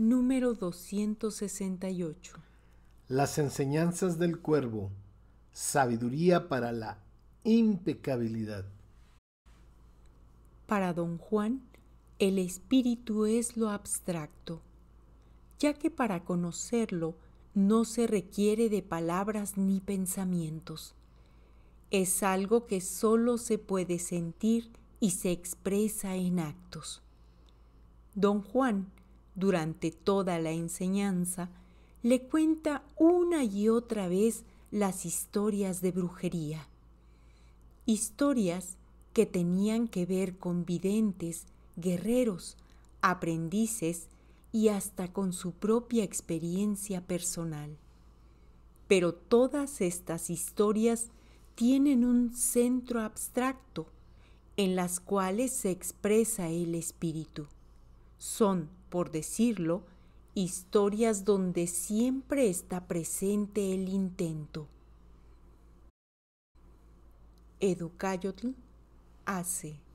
Número 268. Las enseñanzas del cuervo. Sabiduría para la impecabilidad. Para don Juan, el espíritu es lo abstracto, ya que para conocerlo no se requiere de palabras ni pensamientos. Es algo que solo se puede sentir y se expresa en actos. Don Juan durante toda la enseñanza, le cuenta una y otra vez las historias de brujería. Historias que tenían que ver con videntes, guerreros, aprendices y hasta con su propia experiencia personal. Pero todas estas historias tienen un centro abstracto en las cuales se expresa el espíritu. Son, por decirlo, historias donde siempre está presente el intento. Educayotl hace